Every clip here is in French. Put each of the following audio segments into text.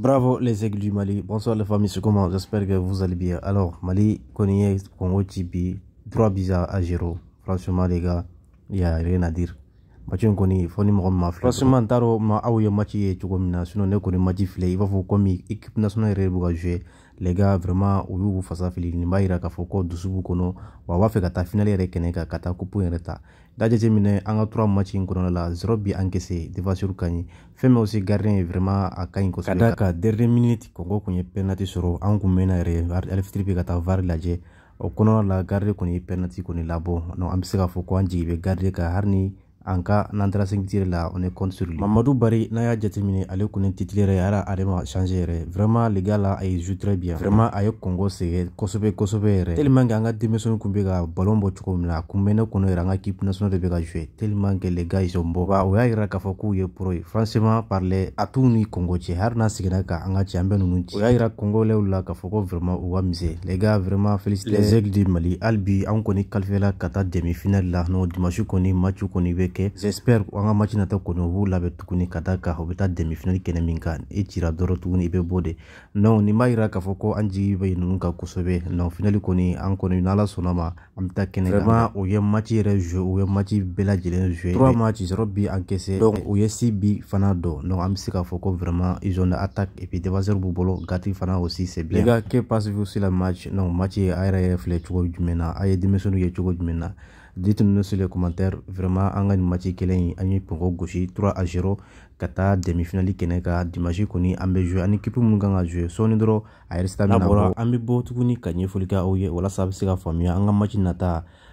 Bravo les aigles du Mali. Bonsoir les familles, c'est comment J'espère que vous allez bien. Alors, Mali, Konye, Congo, Tibi, trois bizarres à Giro. Franchement les gars, il n'y a rien à dire. maci in kɔni fɔ ni mɔgɔ ma filɛ franchement n t'a dɔn ma aw ye maci ye cogo min na sinon ne kɔni maci filɛ i b'a fɔ komi équipe nationale yɛrɛ de ka jouer les vraiment u y'u fasa fili nin b'a yira k'a fɔ ko dusu b'u kɔnɔ wa u b'a fɛ ka taa finale yɛrɛ kɛnɛ kan ka taa coupe yɛrɛ ta da jate minɛ an ka tura match in kɔnɔna la zero bi encaissé devasur ka ɲi fɛn min aussi gardien ye vraiment a ka ɲi kosɛbɛ ka da ka dernière minute kɔngɔ kun ye penalty sɔrɔ an kun mɛnna yɛrɛ alfitiri bɛ ka taa var lajɛ o kɔnɔna la garde kɔni ye penalty kɔni labɔ an bɛ se k'a fɔ ko an jigi bɛ garde ka hari ni En cas, n'an taara sɛgitiri la on est compte sur lui mamadou Barry n'a pas jateminɛ ale kɔni titili yɛrɛ ara ale ma changer vraiment le gars là a ye très bien vraiment ailleurs Congo c'est, Kosovo Kosovo. tellement que an ka denmisɛnninw kun bɛ ka ballon bɔ cogo min na a kun bɛ ne kɔnɔ yɛrɛ an ka équipe nationale de bɛ jouer tellement que les gars ils sont bons wa o y'a yira k'a fɔ k'u ye franchement parler à tous ni kɔngɔ cɛ hali n'a seginna ka an ka ci an bɛ ninnu ci o y'a yira kɔngɔlɛw la k'a fɔ ko vraiment ou ka misɛ les gars vraiment félicité les aigles du mali Albi, on connaît kɔni kalifera ka taa demi finale là, non dimanche connaît match kɔni bɛ kɛ jespɛr an ka maci nata kɔni o b'u labɛn tuguni ka da kan o bɛ taa demifinali kɛnɛ min kan i e cira dɔrɔn tuguni i bɛ bɔ de non nin b'a yira k'a fɔ ko an jigi bɛ ninnu kan kosɛbɛ non finali kɔni an kɔni n'ala sɔnna ma an bɛ taa kɛnɛ kan vraiment o ye maci yɛrɛ joué o ye maci bɛɛ lajɛlen joué trois matchs zéro but encaissé donc o ye si bi fana dɔn donc an bɛ se k'a fɔ ko vraiment ils ont attaque et puis défenseur b'u bolo gati fana aussi c'est bien les gars que passez-vous sur la match non match a yɛrɛ yɛrɛ filɛ cogo jumɛn na a ye denmisɛnninw ye cogo jumɛn na Dites-nous sur les commentaires. Vraiment, an ka nin match kelen in an ye pɔnkɔ gosi 3 à 0 ka taa demi-finale kɛnɛ kan dimanche kɔni an bɛ jouer ani équipe minnu kan ka jouer sɔɔni dɔrɔn a N'a bɔra an bɛ bɔ tuguni ka ɲɛfɔli kɛ aw ye walasa a se ka faamuya an ka match nata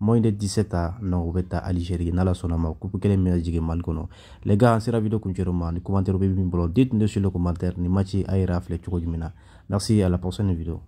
moins de 17 ans non u Algérie, n'ala sɔnna ma kupu kelen les gars an sera vidéo kuncɛro ma ni commentaire bɛ min bolo dites nous sur le commentaire ni match a yɛrɛ filɛ merci à la prochaine vidéo